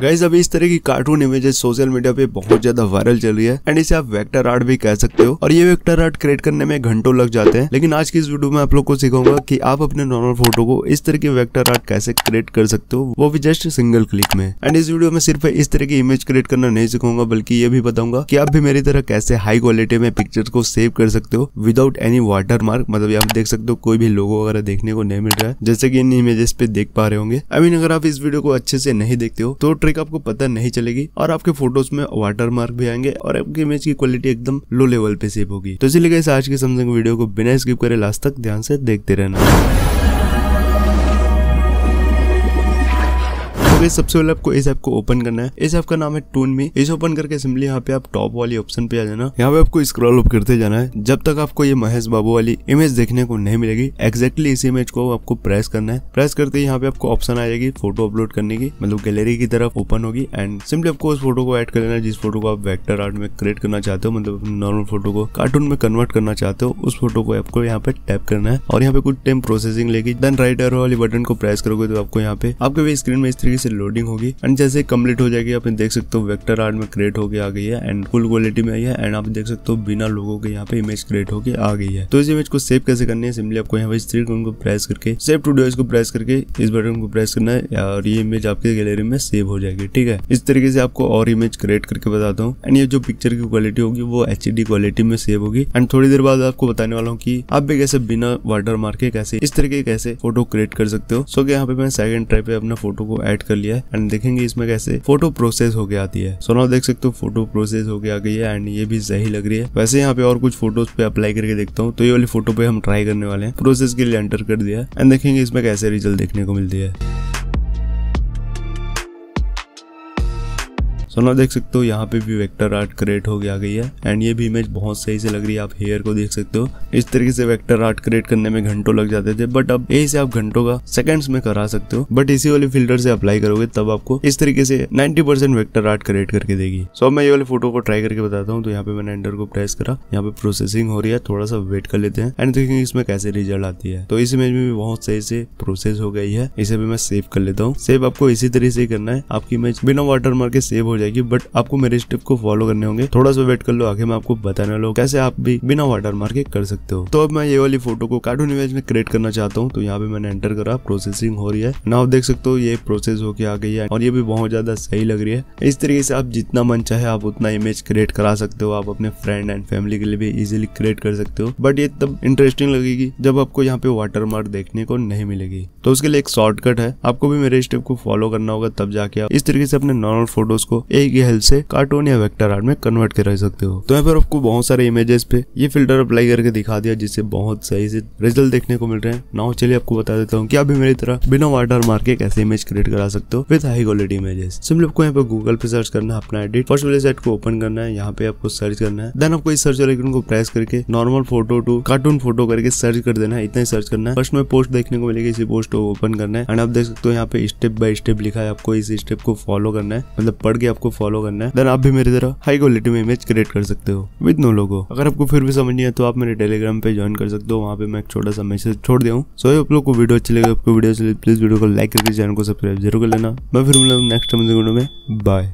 guys अभी इस तरह की कार्टून इमेजेस सोशल मीडिया पे बहुत ज्यादा वायरल चल रही है एंड इसे आप वेक्टर आर्ट भी कह सकते हो और ये वेक्टर आर्ट क्रिएट करने में घंटों लग जाते हैं लेकिन आज की इस वीडियो में आप लोग को सिखाऊंगा कि आप अपने नॉर्मल फोटो को इस तरह के वेक्टर आर्ट कैसे क्रिएट कर सकते हो वो भी जस्ट सिंगल क्लिक में एंड इस वीडियो में सिर्फ इस तरह की इमेज क्रिएट करना नहीं सिखाऊंगा बल्कि ये भी बताऊंगा की आप भी मेरी तरह कैसे हाई क्वालिटी में पिक्चर को सेव कर सकते हो विदाउट एनी वाटर मार्क मतलब आप देख सकते हो कोई भी लोगो वगैरह देखने को नहीं मिल रहा है जैसे की इन इमेजेस पे देख पा रहे होंगे आई मीन अगर आप इस वीडियो को अच्छे से नहीं देखते हो तो ट्रिक आपको पता नहीं चलेगी और आपके फोटोज में वाटर मार्क भी आएंगे और आपकी इमेज की क्वालिटी एकदम लो लेवल पे सेव होगी तो इसीलिए आज के समझ वीडियो को बिना स्किप करे लास्ट तक ध्यान से देखते रहना तो सबसे पहले आपको इस ऐप को ओपन करना है इस ऐप का नाम है टून मी इस ओपन करके सिंपली यहाँ पे आप टॉप वाली ऑप्शन पे आ जाना यहाँ पे आपको स्क्रॉल अप करते जाना है जब तक आपको ये महेश बाबू वाली इमेज देखने को नहीं मिलेगी एक्जेक्टली इस इमेज को आपको प्रेस करना है प्रेस करते ही यहाँ पे आपको ऑप्शन आ जाएगी फोटो अपलोड करने की मतलब गैलरी की तरफ ओपन होगी एंड सिंपली आपको उस फोटो को एड कर लेना जिस फोटो को आप वैक्टर आर्ट में क्रिएट करना चाहते हो मतलब नॉर्मल फोटो को कार्टून में कन्वर्ट करना चाहते हो उस फोटो को आपको यहाँ पे टैप करना है और यहाँ पे कुछ टाइम प्रोसेसिंग लेगी देन राइट एरो वाली बटन को प्रेस करोगे तो आपको यहाँ पे आपके भी स्क्रीन में इस तरीके से लोडिंग होगी एंड जैसे कम्प्लीट हो जाएगी आप देख सकते हो वेक्टर आर्ट में क्रिएट होकर आ गई है एंड फुल क्वालिटी में आई है एंड आप देख सकते हो बिना लोगों के यहाँ पे इमेज क्रिएट होकर आ गई है तो इस इमेज को सेव कैसे करनी है सिंपली आपको यहाँ पे थ्री को प्रेस करके सेव टू डिवाइस को प्रेस करके इस बटन को प्रेस करना है और ये इमेज आपके गैलरी में सेव हो जाएगी ठीक है इस तरीके से आपको और इमेज क्रिएट करके बताता हूँ एंड ये जो पिक्चर की क्वालिटी होगी वो एच क्वालिटी में सेव होगी एंड थोड़ी देर बाद आपको बताने वाला हूँ की आप भी कैसे बिना वाटर मार्के कैसे इस तरीके कैसे फोटो क्रिएट कर सकते हो सो यहाँ पे मैं सेकंड ट्राई पे अपना फोटो को एड कर लिया है एंड देखेंगे इसमें कैसे फोटो प्रोसेस होके आती है सोना देख सकते हो फोटो प्रोसेस होके आ गई है एंड ये भी सही लग रही है वैसे यहाँ पे और कुछ फोटोज पे अप्लाई करके देखता हूँ तो ये वाली फोटो पे हम ट्राई करने वाले हैं प्रोसेस के लिए एंटर कर दिया एंड देखेंगे इसमें कैसे रिजल्ट देखने को मिलती है सो ना देख सकते हो यहाँ पे भी वेक्टर आर्ट क्रिएट हो गया गई है एंड ये भी इमेज बहुत सही से लग रही है आप हेयर को देख सकते हो इस तरीके से वेक्टर आर्ट क्रिएट करने में घंटों लग जाते थे बट अब यही से आप घंटों का सेकंड्स में करा सकते हो बट इसी वाले फिल्टर से अप्लाई करोगे तब आपको इस तरीके से ninety percent vector art create करके देगी सो मैं ये वाले फोटो को ट्राई करके बताता हूँ तो यहाँ पे मैंने एंडर को प्रेस करा यहाँ पे प्रोसेसिंग हो रही है थोड़ा सा वेट कर लेते हैं एंड देखेंगे इसमें कैसे रिजल्ट आती है तो इस इमेज में भी बहुत सही से प्रोसेस हो गई है इसे भी मैं सेव कर लेता हूँ सेव आपको इसी तरीके से करना है आपकी इमेज बिना वाटर मार के सेव हो जाएगी बट आपको मेरे स्टेप को फॉलो करने होंगे थोड़ा सा वेट कर लो आगे मैं आपको बताने वाला कैसे आप भी बिना वाटर मार्क के कर सकते हो तो अब मैं ये वाली फोटो को कार्टून इमेज में क्रिएट करना चाहता हूँ तो यहाँ पे मैंने एंटर करा प्रोसेसिंग हो रही है ना देख सकते हो ये प्रोसेस होके आ गई है और ये भी बहुत ज्यादा सही लग रही है इस तरीके से आप जितना मन चाहे आप उतना इमेज क्रिएट करा सकते हो आप अपने फ्रेंड एंड फैमिली के लिए भी इजिली क्रिएट कर सकते हो बट ये तब इंटरेस्टिंग लगेगी जब आपको यहाँ पे वाटर मार्क देखने को नहीं मिलेगी तो उसके लिए एक शॉर्टकट है आपको भी मेरे स्टेप को फॉलो करना होगा तब जाके आप इस तरीके से अपने नॉर्मल फोटोज को एक ही हेल्प से कार्टून या वेक्टर आर्ट में कन्वर्ट कर सकते हो तो यहाँ पर आपको बहुत सारे इमेजेस पे ये फिल्टर अप्लाई करके दिखा दिया जिससे बहुत सही से रिजल्ट देखने को मिल रहे हैं नाउ चलिए आपको बता देता हूँ कि आप भी मेरी तरह बिना वाटर मार्क के कैसे इमेज क्रिएट करा सकते हो with high quality images simple आपको यहाँ पे गूगल पे सर्च करना है अपना एडिट फर्स्ट वाले साइट को ओपन करना है यहाँ पे आपको सर्च करना है देन आपको इस सर्च वाले को प्रेस करके normal photo to cartoon photo करके सर्च कर देना है इतना ही सर्च करना है फर्स्ट में पोस्ट देखने को मिलेगी इसी पोस्ट को ओपन करना है एंड आप देख सकते हो यहाँ पे स्टेप बाय स्टेप लिखा है आपको इस स्टेप को फॉलो करना है मतलब पढ़ के आप आपको फॉलो करना है देन आप भी मेरी तरह हाई क्वालिटी में इमेज क्रिएट कर सकते हो विद नो लोगो अगर आपको फिर भी समझ नहीं है तो आप मेरे टेलीग्राम पे ज्वाइन कर सकते हो वहाँ पे मैं एक छोटा सा मैसेज छोड़ दिया हूँ सो आप लोग को वीडियो अच्छी लगे आपको वीडियो प्लीज वीडियो को लाइक करके चैनल को सब्सक्राइब जरूर कर लेना मैं फिर मिलूंगा नेक्स्ट में बाय